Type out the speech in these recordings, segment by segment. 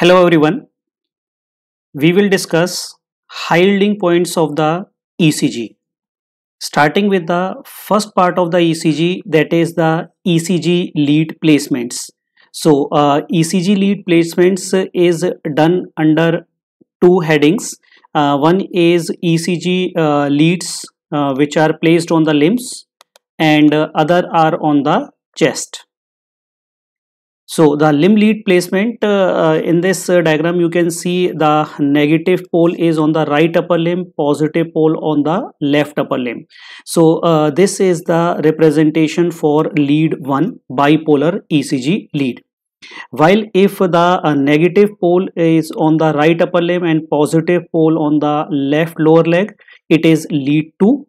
Hello everyone. We will discuss high yielding points of the ECG. Starting with the first part of the ECG that is the ECG lead placements. So uh, ECG lead placements is done under two headings. Uh, one is ECG uh, leads uh, which are placed on the limbs and other are on the chest. So the limb lead placement uh, uh, in this uh, diagram you can see the negative pole is on the right upper limb, positive pole on the left upper limb. So uh, this is the representation for lead 1 bipolar ECG lead. While if the uh, negative pole is on the right upper limb and positive pole on the left lower leg, it is lead 2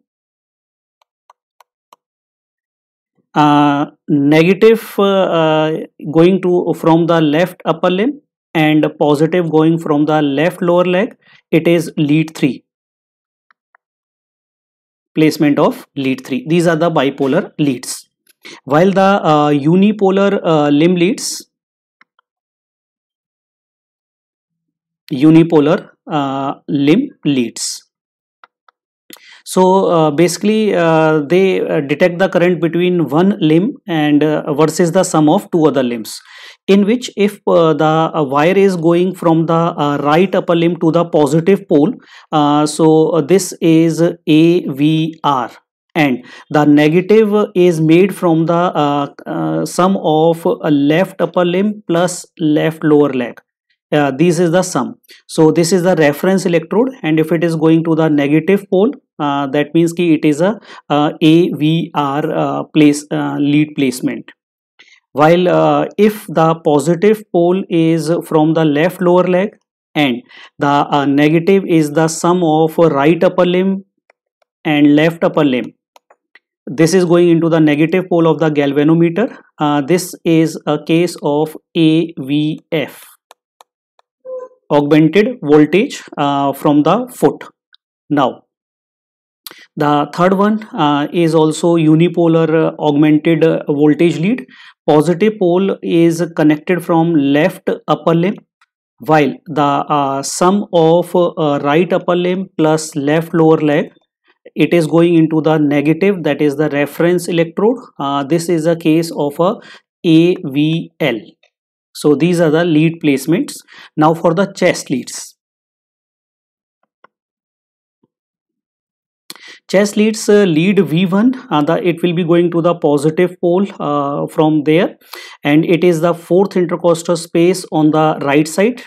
uh, negative uh, uh, going to from the left upper limb and positive going from the left lower leg it is lead 3 placement of lead 3 these are the bipolar leads while the uh, unipolar uh, limb leads unipolar uh, limb leads so uh, basically, uh, they uh, detect the current between one limb and uh, versus the sum of two other limbs. In which, if uh, the uh, wire is going from the right upper limb to the positive pole, so this is AVR and the negative is made from the sum of left upper limb plus left lower leg uh, this is the sum so this is the reference electrode and if it is going to the negative pole uh, that means ki it is a uh, avr uh, place uh, lead placement while uh, if the positive pole is from the left lower leg and the negative is the sum of right upper limb and left upper limb this is going into the negative pole of the galvanometer this is a case of avf augmented voltage uh, from the foot. Now, the third one uh, is also unipolar uh, augmented uh, voltage lead. Positive pole is connected from left upper limb while the uh, sum of right upper limb plus left lower leg it is going into the negative that is the reference electrode. this is a case of a AVL so these are the lead placements. Now for the chest leads. Chest leads uh, lead V1 and uh, it will be going to the positive pole uh, from there and it is the fourth intercostal space on the right side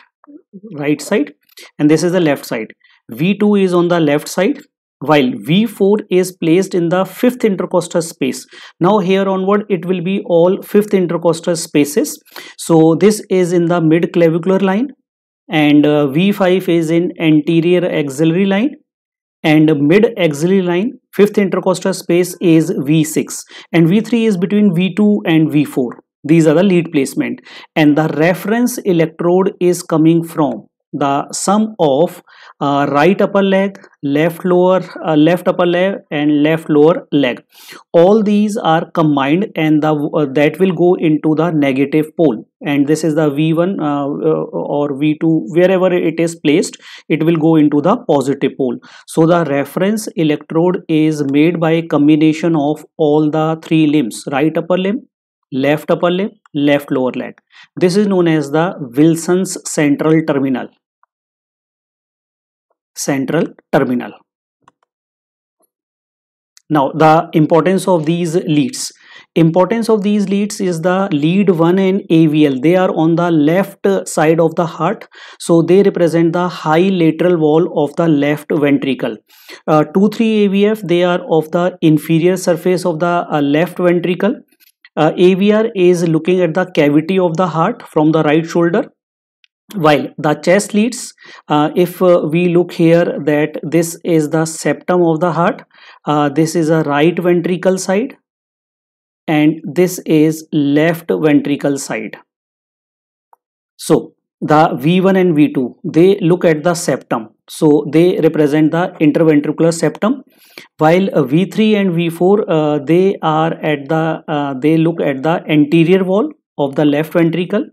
right side and this is the left side. V2 is on the left side while V4 is placed in the fifth intercostal space. Now here onward it will be all fifth intercostal spaces. So this is in the mid clavicular line and uh, V5 is in anterior axillary line and mid axillary line fifth intercostal space is V6 and V3 is between V2 and V4. These are the lead placement and the reference electrode is coming from the sum of uh, right upper leg left lower uh, left upper leg and left lower leg all these are combined and the uh, that will go into the negative pole and this is the v1 uh, uh, or v2 wherever it is placed it will go into the positive pole so the reference electrode is made by combination of all the three limbs right upper limb left upper limb left lower leg this is known as the wilson's central terminal central terminal. Now the importance of these leads. Importance of these leads is the lead 1 and AVL. They are on the left side of the heart. So they represent the high lateral wall of the left ventricle. Uh, 2-3 AVF, they are of the inferior surface of the uh, left ventricle. Uh, AVR is looking at the cavity of the heart from the right shoulder while the chest leads uh, if uh, we look here that this is the septum of the heart uh, this is a right ventricle side and this is left ventricle side so the v1 and v2 they look at the septum so they represent the interventricular septum while uh, v3 and v4 uh, they are at the uh, they look at the anterior wall of the left ventricle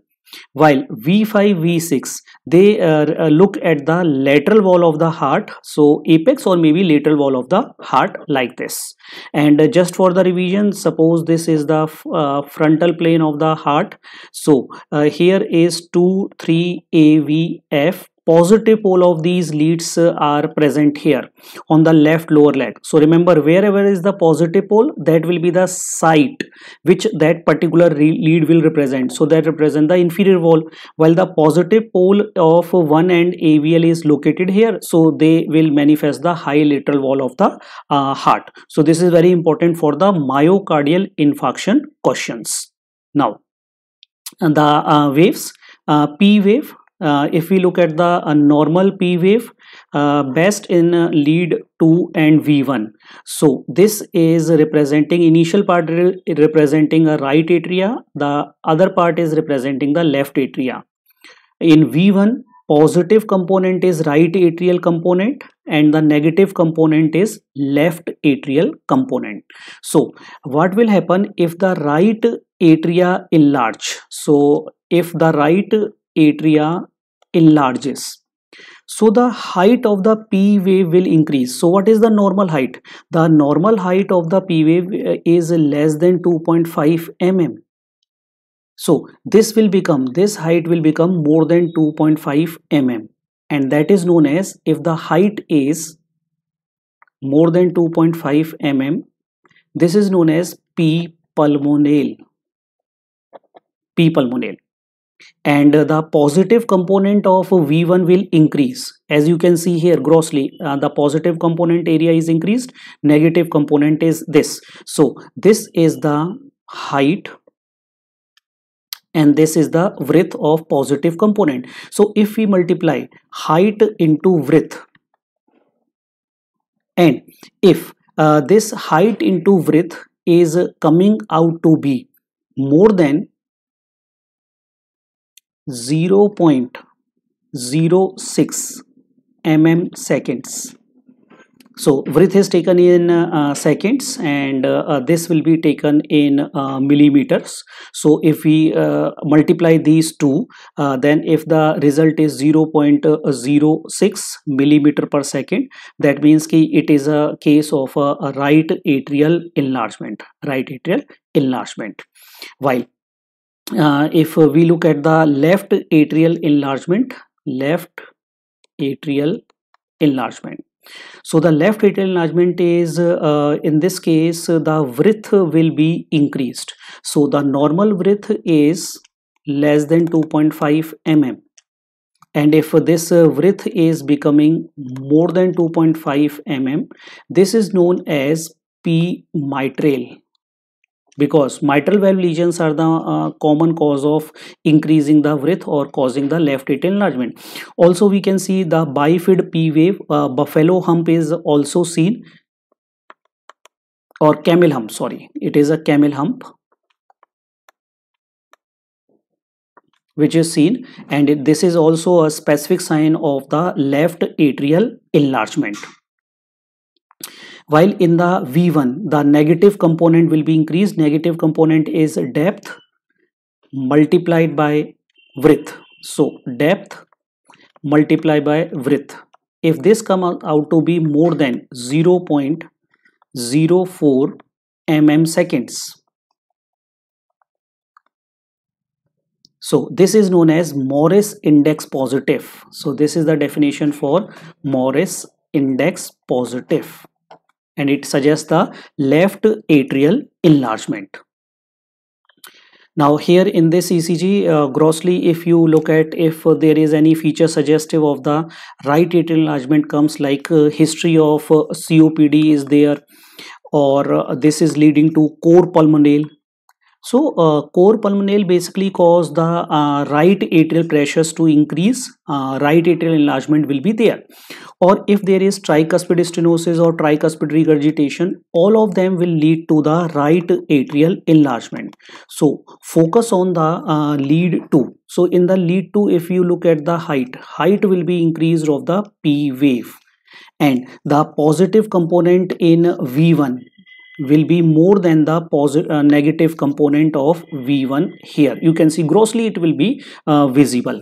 while V5, V6, they uh, uh, look at the lateral wall of the heart, so apex or maybe lateral wall of the heart like this. And uh, just for the revision, suppose this is the uh, frontal plane of the heart. So uh, here is 2, 3, A, V, F positive pole of these leads uh, are present here on the left lower leg so remember wherever is the positive pole that will be the site which that particular lead will represent so that represent the inferior wall while the positive pole of one end AVL is located here so they will manifest the high lateral wall of the uh, heart so this is very important for the myocardial infarction questions now the uh, waves uh, P wave uh, if we look at the uh, normal P wave, uh, best in uh, lead 2 and V1. So this is representing initial part representing a right atria, the other part is representing the left atria. In V1, positive component is right atrial component and the negative component is left atrial component. So what will happen if the right atria enlarge? So if the right atria enlarges so the height of the p wave will increase so what is the normal height the normal height of the p wave uh, is less than 2.5 mm so this will become this height will become more than 2.5 mm and that is known as if the height is more than 2.5 mm this is known as p pulmonale p pulmonale and the positive component of V1 will increase as you can see here grossly uh, the positive component area is increased negative component is this so this is the height and this is the width of positive component so if we multiply height into width and if uh, this height into width is coming out to be more than 0.06 mm seconds so width is taken in uh, seconds and uh, uh this will be taken in uh, millimeters so if we uh, multiply these two uh, then if the result is 0.06 millimeter per second that means ki it is a case of a, a right atrial enlargement right atrial enlargement while uh, if we look at the left atrial enlargement left atrial enlargement so the left atrial enlargement is uh, in this case the width will be increased so the normal width is less than 2.5 mm and if this uh, width is becoming more than 2.5 mm this is known as p mitral because mitral valve lesions are the uh, common cause of increasing the width or causing the left atrial enlargement also we can see the bifid p wave uh, buffalo hump is also seen or camel hump sorry it is a camel hump which is seen and it, this is also a specific sign of the left atrial enlargement while in the v1 the negative component will be increased negative component is depth multiplied by width so depth multiplied by width if this come out to be more than 0.04 mm seconds So this is known as Morris index positive. So this is the definition for Morris index positive and it suggests the left atrial enlargement. Now here in this ECG uh, grossly if you look at if uh, there is any feature suggestive of the right atrial enlargement comes like uh, history of uh, COPD is there or uh, this is leading to core pulmonale. So uh, core pulmonale basically cause the uh, right atrial pressures to increase, uh, right atrial enlargement will be there. Or if there is tricuspid stenosis or tricuspid regurgitation, all of them will lead to the right atrial enlargement. So focus on the uh, lead 2. So in the lead 2, if you look at the height, height will be increased of the P wave and the positive component in V1 will be more than the positive uh, negative component of v1 here you can see grossly it will be uh, visible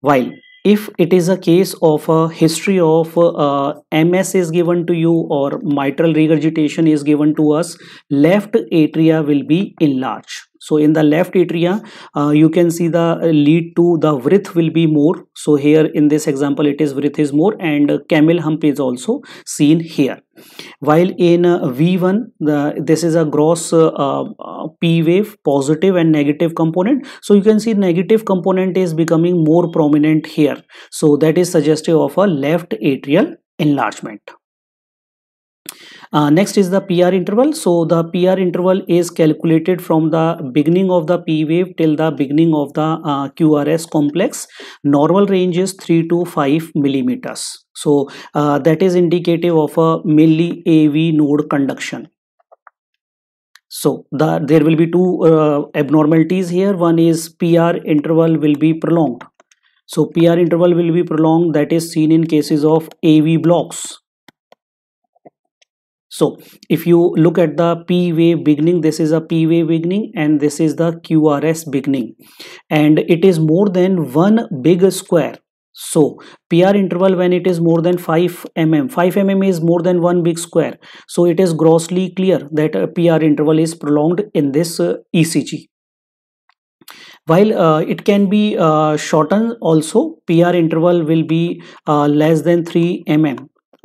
while if it is a case of a history of uh, ms is given to you or mitral regurgitation is given to us left atria will be enlarged so in the left atria uh, you can see the lead to the width will be more so here in this example it is width is more and camel hump is also seen here while in uh, v1 the this is a gross uh, uh, p wave positive and negative component so you can see negative component is becoming more prominent here so that is suggestive of a left atrial enlargement uh, next is the PR interval. So the PR interval is calculated from the beginning of the P wave till the beginning of the uh, QRS complex. Normal range is 3 to 5 millimeters. So uh, that is indicative of a milli AV node conduction. So the, there will be two uh, abnormalities here. One is PR interval will be prolonged. So PR interval will be prolonged that is seen in cases of AV blocks so if you look at the p wave beginning this is a p wave beginning and this is the qrs beginning and it is more than one big square so PR interval when it is more than 5 mm, 5 mm is more than one big square. So it is grossly clear that PR interval is prolonged in this uh, ECG. While uh, it can be uh, shortened also, PR interval will be uh, less than 3 mm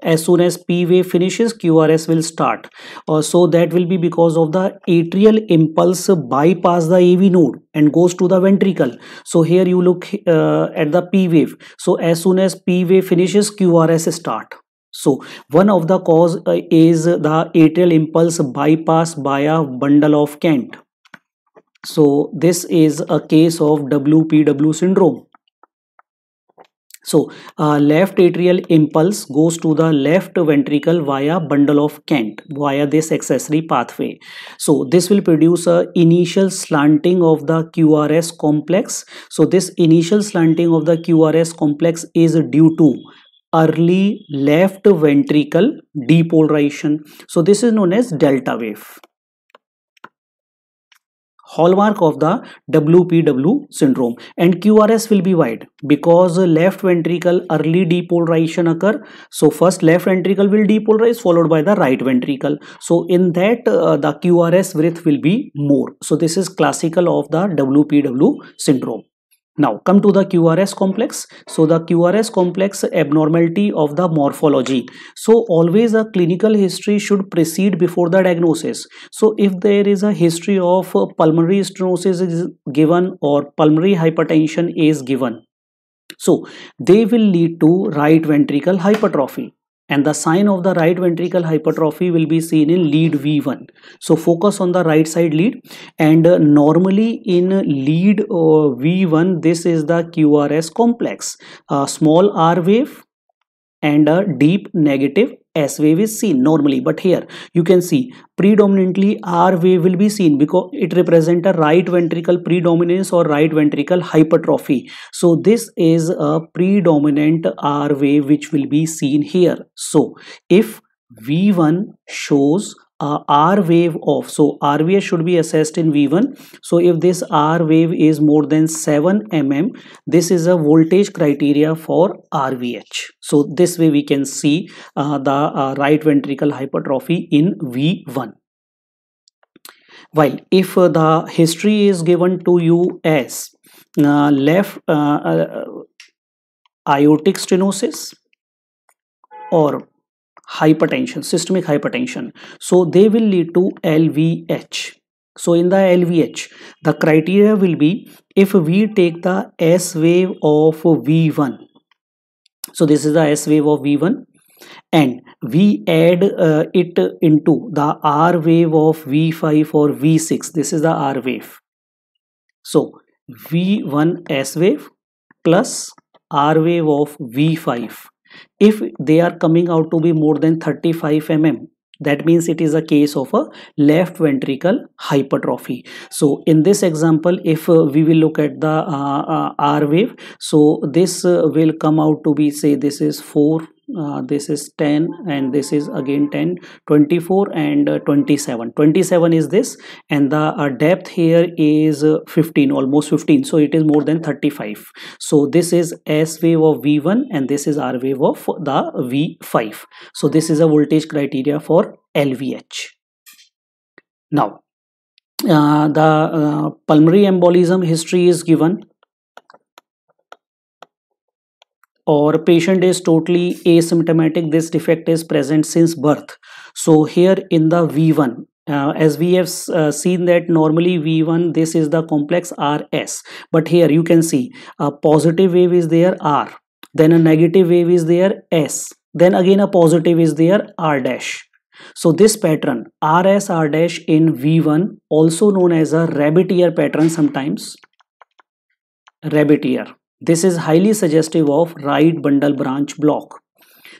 as soon as P wave finishes QRS will start uh, so that will be because of the atrial impulse bypass the AV node and goes to the ventricle so here you look uh, at the P wave so as soon as P wave finishes QRS start so one of the cause uh, is the atrial impulse bypass by a bundle of Kent so this is a case of WPW syndrome so uh, left atrial impulse goes to the left ventricle via bundle of Kent via this accessory pathway. So this will produce a initial slanting of the QRS complex. So this initial slanting of the QRS complex is due to early left ventricle depolarization. So this is known as delta wave hallmark of the WPW syndrome and QRS will be wide because left ventricle early depolarization occur so first left ventricle will depolarize followed by the right ventricle so in that uh, the QRS width will be more so this is classical of the WPW syndrome now come to the QRS complex. So the QRS complex abnormality of the morphology. So always a clinical history should precede before the diagnosis. So if there is a history of pulmonary stenosis is given or pulmonary hypertension is given. So they will lead to right ventricle hypertrophy and the sign of the right ventricle hypertrophy will be seen in lead V1. So focus on the right side lead and uh, normally in lead uh, V1 this is the QRS complex, a uh, small R wave and a deep negative S wave is seen normally but here you can see predominantly R wave will be seen because it represents a right ventricle predominance or right ventricle hypertrophy. So this is a predominant R wave which will be seen here. So if V1 shows uh, r wave of so r should be assessed in v1 so if this r wave is more than 7 mm this is a voltage criteria for rvh so this way we can see uh, the uh, right ventricle hypertrophy in v1 while if uh, the history is given to you as uh, left uh, aortic stenosis or hypertension systemic hypertension so they will lead to LVH so in the LVH the criteria will be if we take the S wave of V1 so this is the S wave of V1 and we add uh, it into the R wave of V5 or V6 this is the R wave so V1 S wave plus R wave of V5 if they are coming out to be more than 35 mm that means it is a case of a left ventricle hypertrophy so in this example if uh, we will look at the uh, uh, r wave so this uh, will come out to be say this is 4 uh, this is 10 and this is again 10 24 and uh, 27 27 is this and the uh, depth here is uh, 15 almost 15 so it is more than 35 so this is s wave of v1 and this is r wave of the v5 so this is a voltage criteria for lvh now uh, the uh, pulmonary embolism history is given or patient is totally asymptomatic this defect is present since birth so here in the v1 uh, as we have uh, seen that normally v1 this is the complex rs but here you can see a positive wave is there r then a negative wave is there s then again a positive is there r dash so this pattern rs r dash in v1 also known as a rabbit ear pattern sometimes rabbit ear this is highly suggestive of right bundle branch block.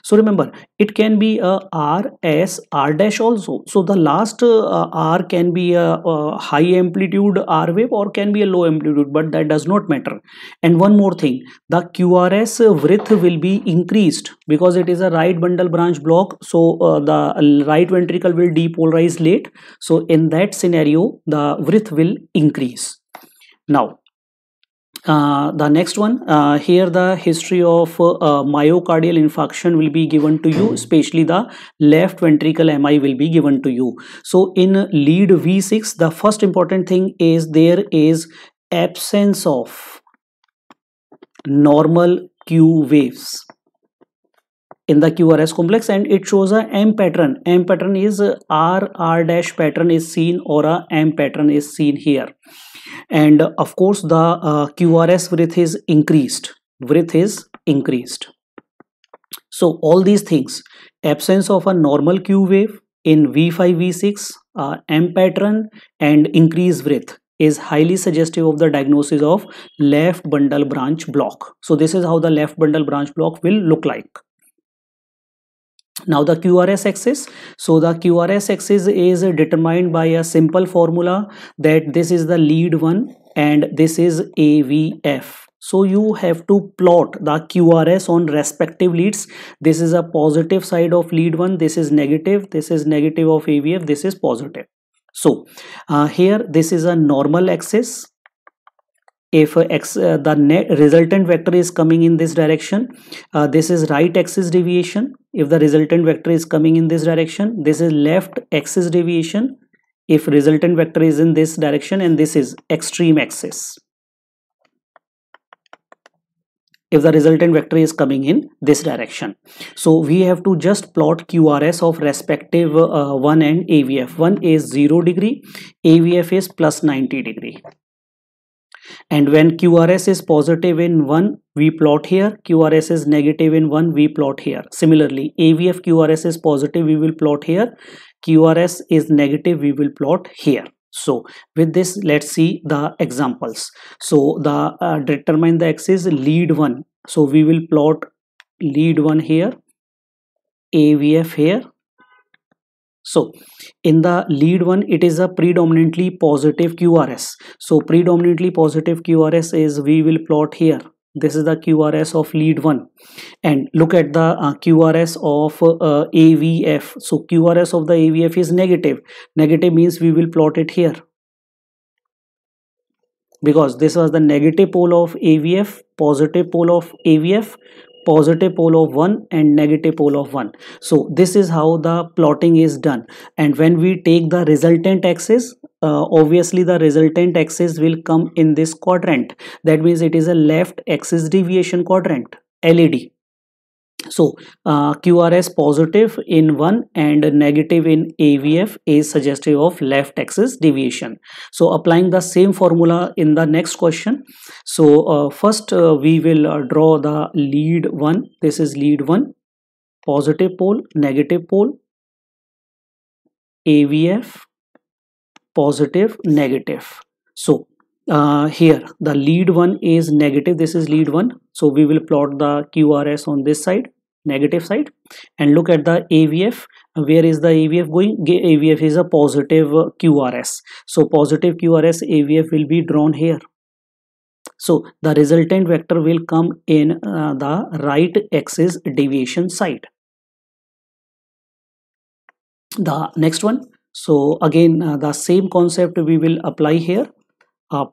So remember, it can be a R, S, R dash also. So the last uh, R can be a, a uh, high amplitude R wave or can be a low amplitude, but that does not matter. And one more thing, the QRS width will be increased because it is a right bundle branch block. So uh, the right ventricle will depolarize late. So in that scenario, the width will increase. Now, uh, the next one uh, here the history of uh, myocardial infarction will be given to you especially the left ventricle mi will be given to you so in lead v6 the first important thing is there is absence of normal q waves in the QRS complex and it shows a M pattern. M pattern is R, R dash pattern is seen or a M pattern is seen here and of course the uh, QRS width is increased width is increased so all these things absence of a normal Q wave in V5 V6 uh, M pattern and increased width is highly suggestive of the diagnosis of left bundle branch block so this is how the left bundle branch block will look like now the qrs axis so the qrs axis is determined by a simple formula that this is the lead one and this is avf so you have to plot the QRS on respective leads. This is a positive side of lead 1. This is negative. This is negative of AVF. This is positive. So uh, here this is a normal axis if uh, x uh, the net resultant vector is coming in this direction uh, this is right axis deviation if the resultant vector is coming in this direction this is left axis deviation if resultant vector is in this direction and this is extreme axis if the resultant vector is coming in this direction. So we have to just plot QRS of respective uh, one and AVF. One is 0 degree, AVF is plus 90 degree and when QRS is positive in one we plot here QRS is negative in one we plot here similarly AVF QRS is positive we will plot here QRS is negative we will plot here so with this let's see the examples so the uh, determine the x is lead one so we will plot lead one here AVF here so in the lead one, it is a predominantly positive QRS. So predominantly positive QRS is we will plot here. This is the QRS of lead one and look at the uh, QRS of uh, AVF. So QRS of the AVF is negative. Negative means we will plot it here because this was the negative pole of AVF, positive pole of AVF, positive pole of 1 and negative pole of 1 so this is how the plotting is done and when we take the resultant axis uh, obviously the resultant axis will come in this quadrant that means it is a left axis deviation quadrant led so uh, QRS positive in one and negative in AVF is suggestive of left axis deviation. So applying the same formula in the next question. So uh, first uh, we will uh, draw the lead one. This is lead one, positive pole, negative pole, AVF, positive, negative. So uh, here the lead one is negative this is lead one so we will plot the QRS on this side negative side and look at the AVF where is the AVF going AVF is a positive uh, QRS so positive QRS AVF will be drawn here so the resultant vector will come in uh, the right axis deviation side the next one so again uh, the same concept we will apply here uh,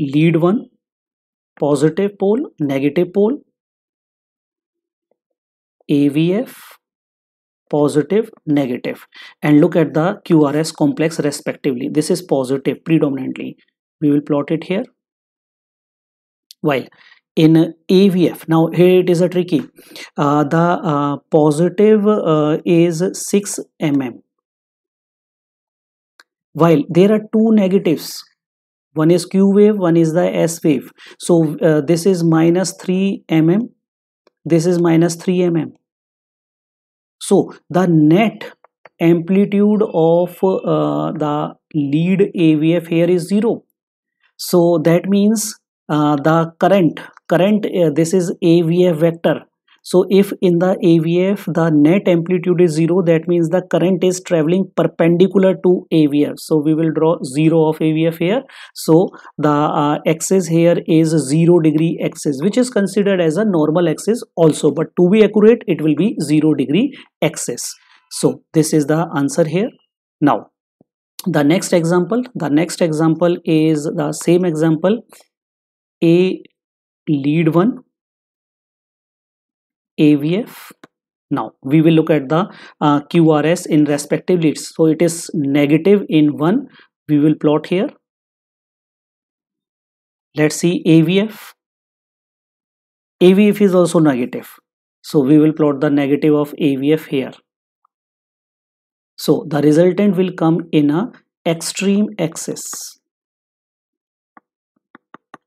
lead one positive pole negative pole AVF, positive, negative and look at the QRS complex respectively. This is positive predominantly. We will plot it here. While in AVF, now here it is a tricky. Uh, the uh, positive uh, is 6 mm. While there are two negatives one is q wave one is the s wave so uh, this is minus 3 mm this is minus 3 mm so the net amplitude of uh, the lead avf here is zero so that means uh, the current current uh, this is avf vector so if in the AVF the net amplitude is 0 that means the current is traveling perpendicular to AVF. So we will draw 0 of AVF here. So the uh, axis here is 0 degree axis which is considered as a normal axis also but to be accurate it will be 0 degree axis. So this is the answer here. Now the next example the next example is the same example a lead one AVF. Now we will look at the uh, QRS in respective leads. So it is negative in one. We will plot here. Let's see AVF. AVF is also negative. So we will plot the negative of AVF here. So the resultant will come in a extreme axis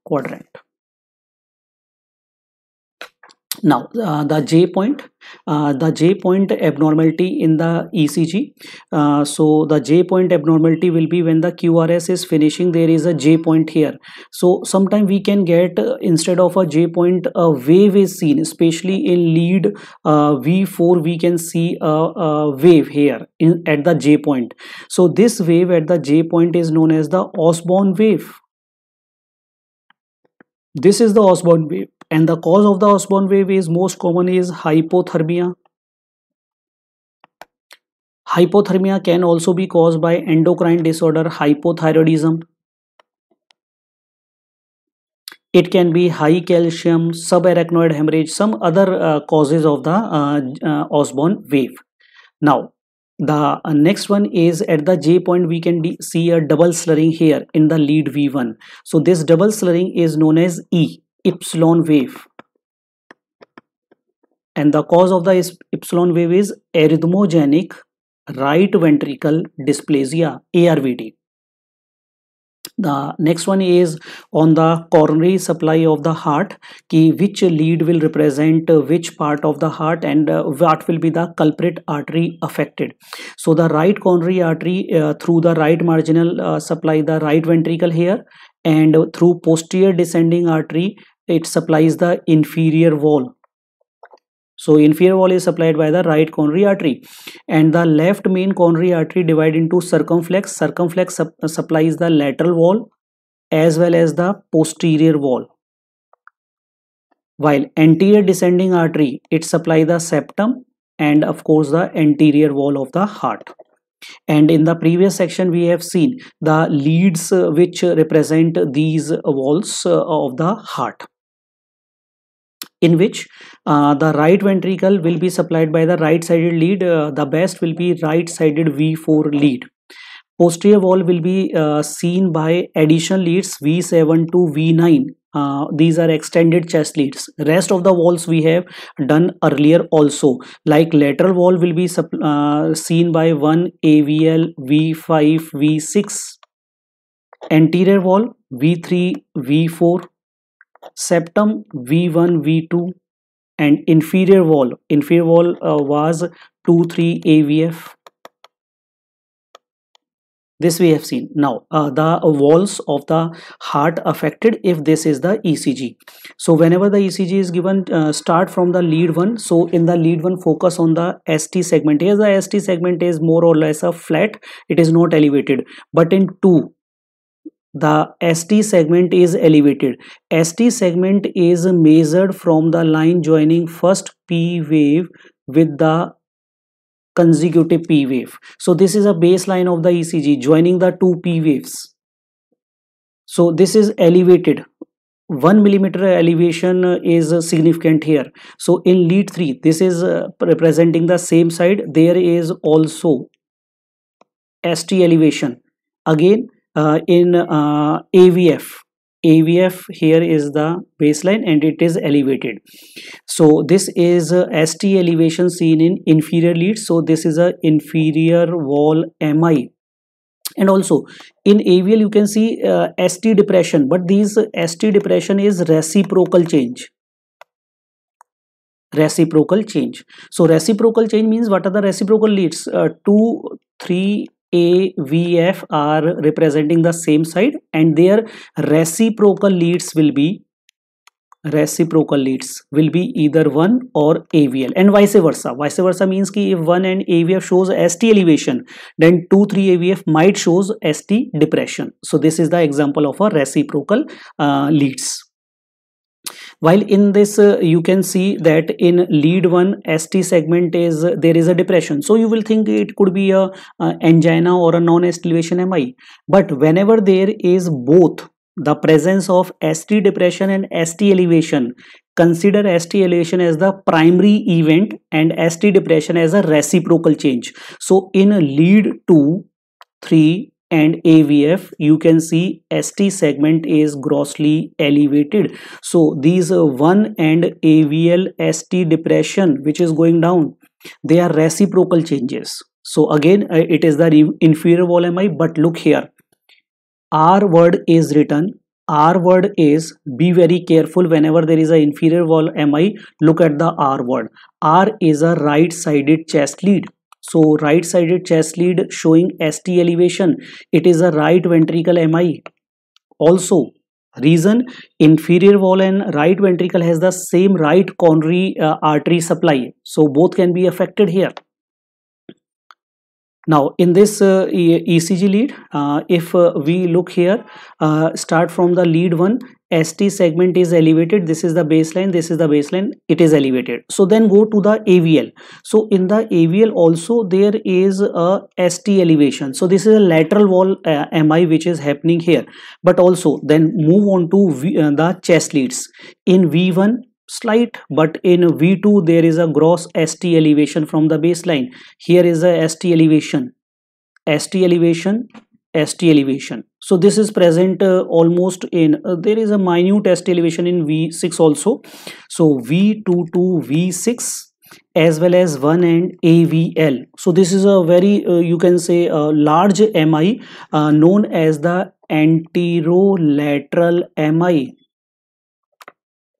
quadrant now uh, the j point uh, the j point abnormality in the ecg uh, so the j point abnormality will be when the qrs is finishing there is a j point here so sometimes we can get uh, instead of a j point a wave is seen especially in lead uh, v4 we can see a, a wave here in, at the j point so this wave at the j point is known as the osborne wave this is the osborne wave and the cause of the Osborne wave is most common is hypothermia. Hypothermia can also be caused by endocrine disorder hypothyroidism. It can be high calcium, subarachnoid hemorrhage, some other uh, causes of the uh, uh, Osborne wave. Now, the uh, next one is at the J point we can see a double slurring here in the lead V1. So this double slurring is known as E epsilon wave and the cause of the epsilon wave is arrhythmogenic right ventricle dysplasia ARVD. The next one is on the coronary supply of the heart ki which lead will represent which part of the heart and uh, what will be the culprit artery affected. So the right coronary artery uh, through the right marginal uh, supply the right ventricle here and through posterior descending artery it supplies the inferior wall so inferior wall is supplied by the right coronary artery and the left main coronary artery divide into circumflex. Circumflex uh, supplies the lateral wall as well as the posterior wall. While anterior descending artery, it supplies the septum and of course the anterior wall of the heart. And in the previous section, we have seen the leads uh, which represent these walls uh, of the heart in which uh, the right ventricle will be supplied by the right sided lead uh, the best will be right sided v4 lead posterior wall will be uh, seen by additional leads v7 to v9 uh, these are extended chest leads rest of the walls we have done earlier also like lateral wall will be uh, seen by 1 avl v5 v6 anterior wall v3 v4 septum V1, V2 and inferior wall. Inferior wall uh, was 2, 3 AVF. This we have seen. Now, uh, the walls of the heart affected if this is the ECG. So, whenever the ECG is given, uh, start from the lead one. So, in the lead one, focus on the ST segment. Here, the ST segment is more or less a flat. It is not elevated. But in 2, the ST segment is elevated. ST segment is measured from the line joining first P wave with the consecutive P wave. So this is a baseline of the ECG joining the two P waves. So this is elevated. 1 millimeter elevation is significant here. So in lead 3 this is uh, representing the same side there is also ST elevation. Again uh, in uh, AVF AVF here is the baseline and it is elevated. So this is ST elevation seen in inferior lead. So this is a inferior wall MI. And also in AVL you can see uh, ST depression but these ST depression is reciprocal change reciprocal change so reciprocal change means what are the reciprocal leads uh, 2 3 a, V, F are representing the same side and their reciprocal leads will be reciprocal leads will be either 1 or AVL and vice versa. Vice versa means ki if 1 and AVF shows ST elevation then 2, 3 AVF might shows ST depression. So this is the example of a reciprocal uh, leads while in this uh, you can see that in lead 1 st segment is uh, there is a depression so you will think it could be a, a angina or a non saint elevation mi but whenever there is both the presence of st depression and st elevation consider ST elevation as the primary event and ST depression as a reciprocal change. So in lead 2, 3 and AVF you can see ST segment is grossly elevated so these uh, 1 and AVL ST depression which is going down they are reciprocal changes so again uh, it is the inferior wall MI but look here R word is written R word is be very careful whenever there is an inferior wall MI look at the R word R is a right sided chest lead so right sided chest lead showing ST elevation. It is a right ventricle MI. Also reason inferior wall and right ventricle has the same right coronary uh, artery supply. So both can be affected here now in this uh, ECG lead uh, if uh, we look here uh, start from the lead one ST segment is elevated this is the baseline this is the baseline it is elevated so then go to the AVL so in the AVL also there is a ST elevation so this is a lateral wall uh, MI which is happening here but also then move on to v, uh, the chest leads in V1 slight but in V2 there is a gross ST elevation from the baseline here is a ST elevation ST elevation ST elevation so this is present uh, almost in uh, there is a minute ST elevation in V6 also so V2 to V6 as well as 1 and AVL so this is a very uh, you can say a large MI uh, known as the anterolateral MI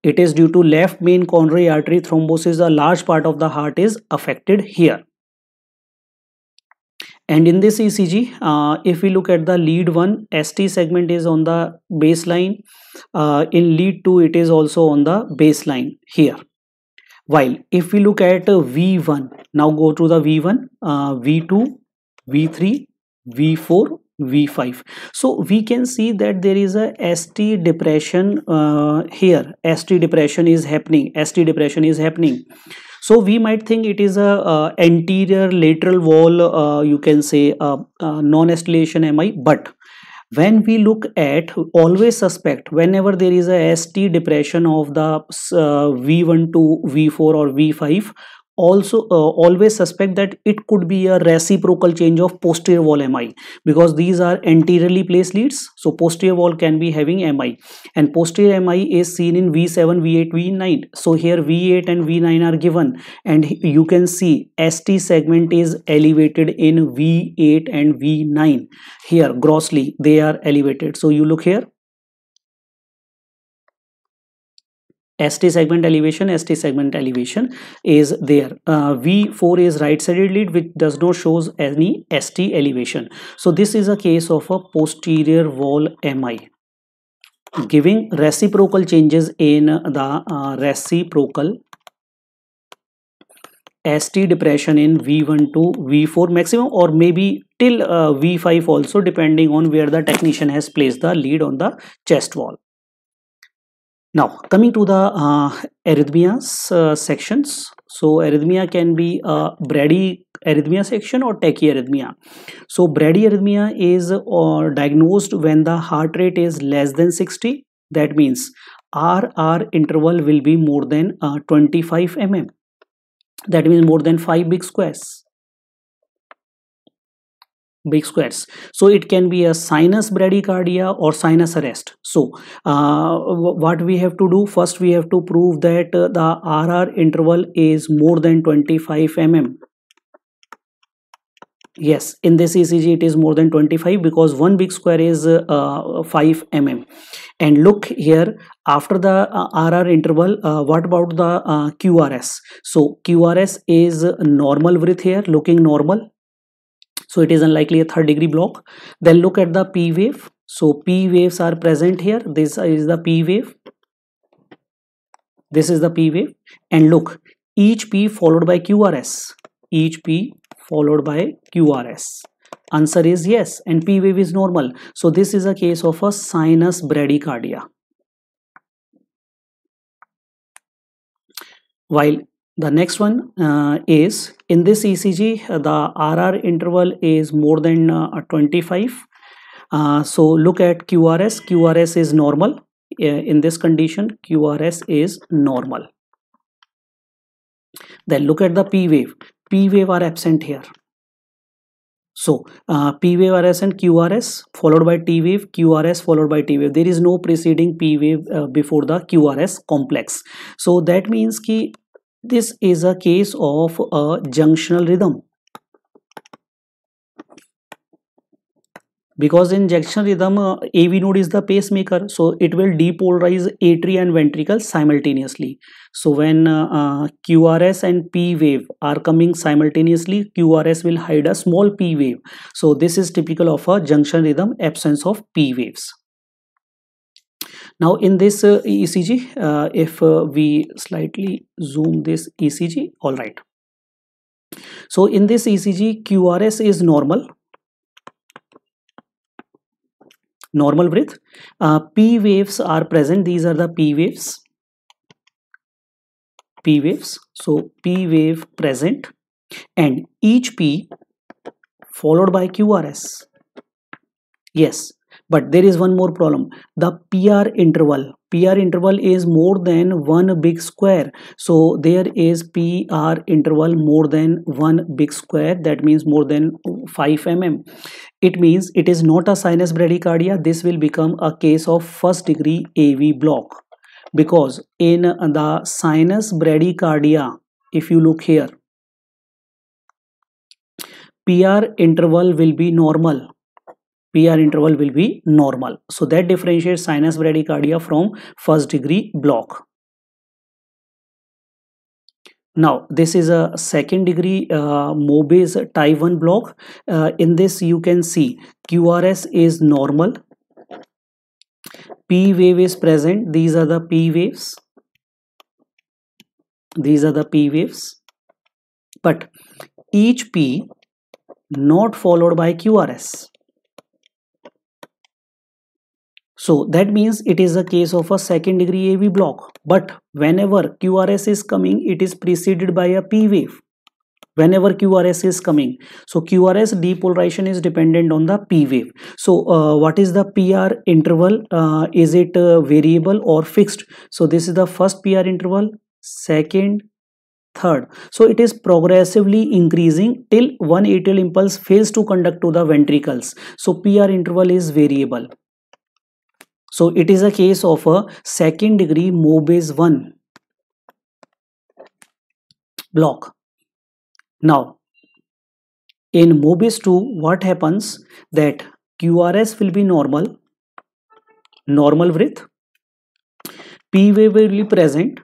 it is due to left main coronary artery thrombosis. A large part of the heart is affected here. And in this ECG, uh, if we look at the lead 1, ST segment is on the baseline. Uh, in lead 2, it is also on the baseline here. While if we look at V1, now go to the V1, V2, V3, V4, v5 so we can see that there is a st depression uh, here st depression is happening st depression is happening so we might think it is a uh, anterior lateral wall uh, you can say uh, uh, non-escalation mi but when we look at always suspect whenever there is a st depression of the v1 to v4 or v5 also uh, always suspect that it could be a reciprocal change of posterior wall MI because these are anteriorly placed leads so posterior wall can be having MI and posterior MI is seen in V7 V8 V9 so here V8 and V9 are given and you can see ST segment is elevated in V8 and V9 here grossly they are elevated so you look here ST segment elevation, ST segment elevation is there. Uh, V4 is right-sided lead which does not shows any ST elevation. So this is a case of a posterior wall MI giving reciprocal changes in the uh, reciprocal ST depression in V1 to V4 maximum or maybe till uh, V5 also depending on where the technician has placed the lead on the chest wall now coming to the uh, arrhythmias uh, sections so arrhythmia can be a brady arrhythmia section or tachyarrhythmia so brady arrhythmia is uh, diagnosed when the heart rate is less than 60 that means rr interval will be more than uh, 25 mm that means more than 5 big squares big squares so it can be a sinus bradycardia or sinus arrest so uh, what we have to do first we have to prove that uh, the rr interval is more than 25 mm yes in this ecg it is more than 25 because one big square is uh, 5 mm and look here after the uh, rr interval uh, what about the uh, qrs so qrs is normal width here looking normal so it is unlikely a third degree block. Then look at the P wave. So P waves are present here. This is the P wave. This is the P wave. And look, each P followed by QRS. Each P followed by QRS. Answer is yes and P wave is normal. So this is a case of a sinus bradycardia. While the next one uh, is in this ECG, the RR interval is more than uh, 25. Uh, so look at QRS. QRS is normal. Uh, in this condition, QRS is normal. Then look at the P wave. P wave are absent here. So uh, P wave RS and QRS followed by T wave, QRS followed by T wave. There is no preceding P wave uh, before the QRS complex. So that means ki this is a case of a junctional rhythm. Because in junctional rhythm, uh, AV node is the pacemaker, so it will depolarize atria and ventricle simultaneously. So when uh, uh, QRS and P wave are coming simultaneously, QRS will hide a small P wave. So this is typical of a junction rhythm absence of P waves now in this uh, ECG uh, if uh, we slightly zoom this ECG all right so in this ECG QRS is normal normal width. Uh, P waves are present these are the P waves P waves so P wave present and each P followed by QRS yes but there is one more problem the PR interval PR interval is more than one big square so there is PR interval more than one big square that means more than 5 mm it means it is not a sinus bradycardia this will become a case of first degree AV block because in the sinus bradycardia if you look here PR interval will be normal PR interval will be normal. So that differentiates sinus bradycardia from first degree block. Now, this is a second degree uh, Mobes type 1 block. Uh, in this, you can see QRS is normal. P wave is present. These are the P waves. These are the P waves. But each P not followed by QRS. So that means it is a case of a second degree AV block. But whenever QRS is coming, it is preceded by a P wave. Whenever QRS is coming. So QRS depolarization is dependent on the P wave. So uh, what is the PR interval? Uh, is it uh, variable or fixed? So this is the first PR interval, second, third so it is progressively increasing till one atrial impulse fails to conduct to the ventricles so pr interval is variable so it is a case of a second degree Mobase 1 block. Now in Mobase 2 what happens that QRS will be normal, normal width, P wave will be present,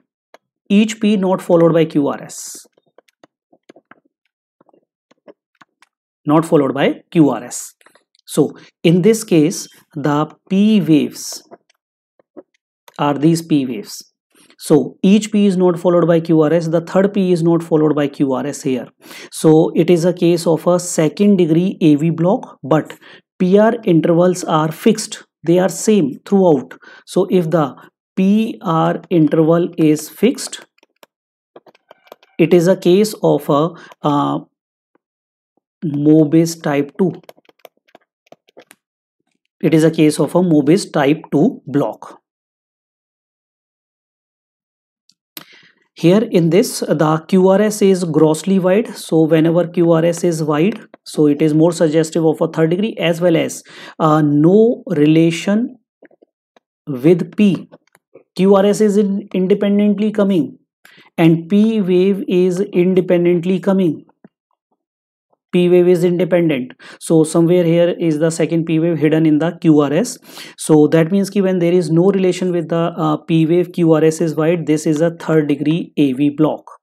each P not followed by QRS. Not followed by QRS. So in this case, the P waves are these P waves. So each P is not followed by QRS, the third P is not followed by QRS here. So it is a case of a second degree AV block, but PR intervals are fixed. They are same throughout. So if the PR interval is fixed, it is a case of a uh, MOBIS type 2 it is a case of a Mobius type 2 block. Here in this, the QRS is grossly wide. So whenever QRS is wide, so it is more suggestive of a third degree as well as uh, no relation with P. QRS is in independently coming and P wave is independently coming. p wave is independent so somewhere here is the second p wave hidden in the qrs so that means ki when there is no relation with the uh, p wave qrs is wide this is a third degree av block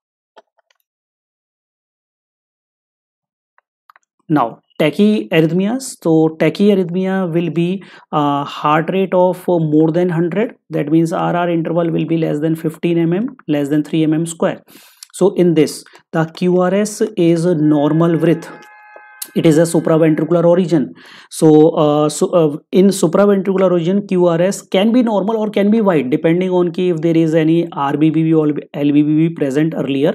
now tachyarrhythmias so tachyarrhythmia will be a uh, heart rate of uh, more than 100 that means rr interval will be less than 15 mm less than 3 mm square so in this the QRS is a normal width it is a supraventricular origin so, uh, so uh, in supraventricular origin QRS can be normal or can be wide depending on if there is any RBBB or LBBB present earlier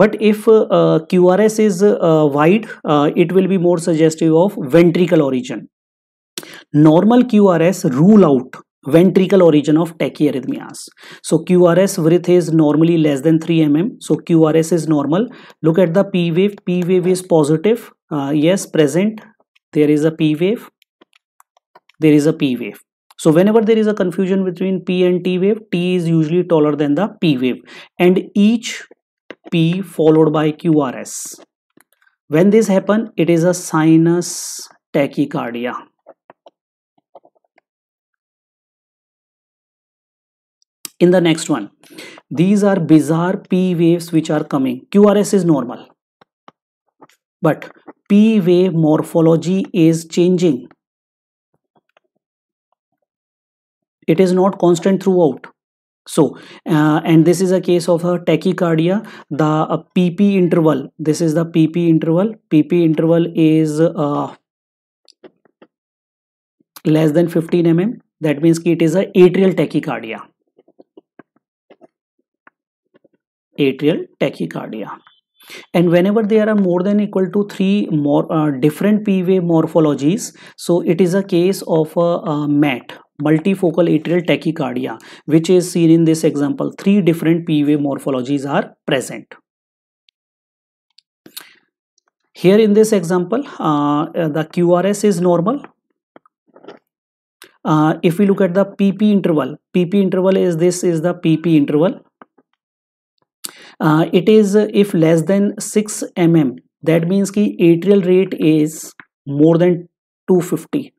but if uh, uh QRS is uh, wide uh, it will be more suggestive of ventricular origin normal QRS rule out ventricle origin of tachyarrhythmias. So QRS width is normally less than 3 mm. So QRS is normal. Look at the P wave. P wave is positive. Uh, yes, present. There is a P wave. There is a P wave. So whenever there is a confusion between P and T wave, T is usually taller than the P wave. And each P followed by QRS. When this happen, it is a sinus tachycardia. in the next one these are bizarre p waves which are coming qrs is normal but p wave morphology is changing it is not constant throughout so uh, and this is a case of a tachycardia the uh, pp interval this is the pp interval pp interval is uh, less than 15 mm that means it is a atrial tachycardia atrial tachycardia and whenever there are more than equal to three more uh, different p wave morphologies so it is a case of a, a mat multifocal atrial tachycardia which is seen in this example three different p wave morphologies are present here in this example uh, uh the qrs is normal uh, if we look at the pp interval pp interval is this is the pp interval uh, it is uh, if less than 6 mm that means ki atrial rate is more than 250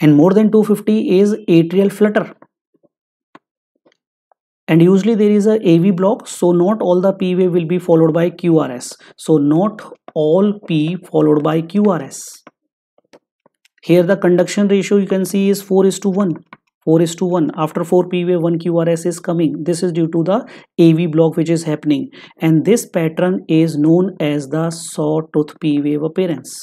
and more than 250 is atrial flutter and usually there is a AV block so not all the P wave will be followed by QRS so not all P followed by QRS here the conduction ratio you can see is 4 is to 1 4 is to 1 after 4 p wave 1 qrs is coming this is due to the av block which is happening and this pattern is known as the sawtooth p wave appearance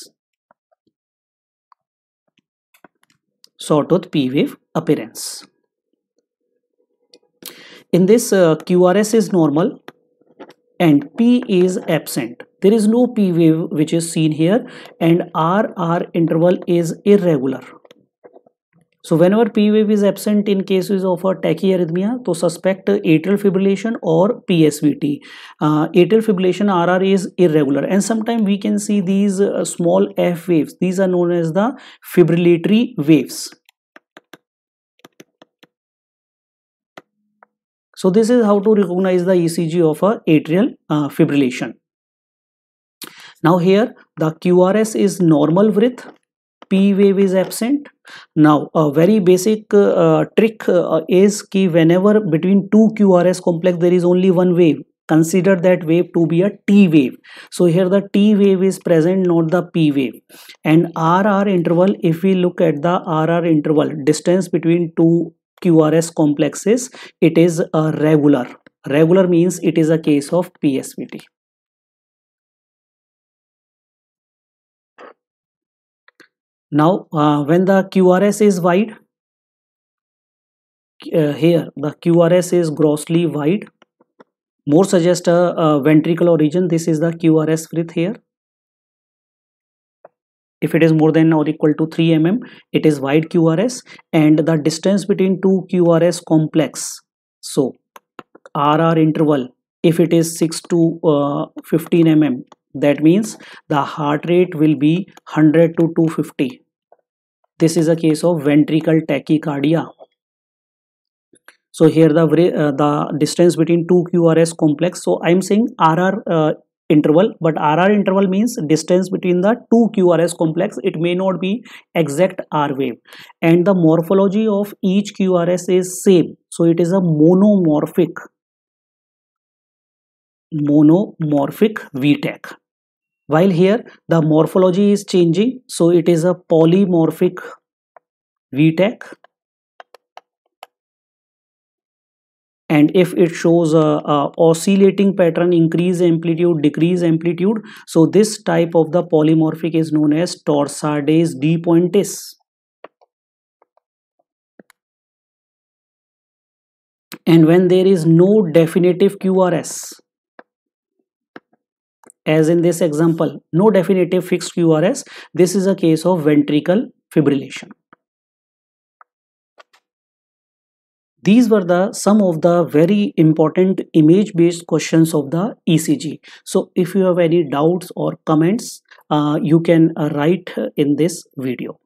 sawtooth p wave appearance in this uh, qrs is normal and p is absent there is no p wave which is seen here and rr interval is irregular so whenever P wave is absent in cases of a tachyarrhythmia, to suspect atrial fibrillation or PSVT. Uh, atrial fibrillation RR is irregular and sometimes we can see these uh, small F waves. These are known as the fibrillatory waves. So this is how to recognize the ECG of a atrial uh, fibrillation. Now here the QRS is normal width p wave is absent now a very basic uh, trick uh, is ki whenever between two qrs complex there is only one wave consider that wave to be a t wave so here the t wave is present not the p wave and rr interval if we look at the rr interval distance between two qrs complexes it is a regular regular means it is a case of psvt Now uh, when the QRS is wide, uh, here the QRS is grossly wide, more suggest a, uh, a uh, ventricular region, this is the QRS width here. If it is more than or equal to 3 mm, it is wide QRS and the distance between two QRS complex. So RR interval, if it is 6 to uh, 15 mm, that means the heart rate will be 100 to 250 this is a case of ventricular tachycardia so here the uh, the distance between two qrs complex so i'm saying rr uh, interval but rr interval means distance between the two qrs complex it may not be exact r wave and the morphology of each qrs is same so it is a monomorphic monomorphic vtac while here the morphology is changing, so it is a polymorphic VTAC. and if it shows a, a, oscillating pattern increase amplitude decrease amplitude so this type of the polymorphic is known as torsades d pointis and when there is no definitive QRS as in this example, no definitive fixed QRS. This is a case of ventricle fibrillation. These were the some of the very important image based questions of the ECG. So if you have any doubts or comments, uh, you can uh, write in this video.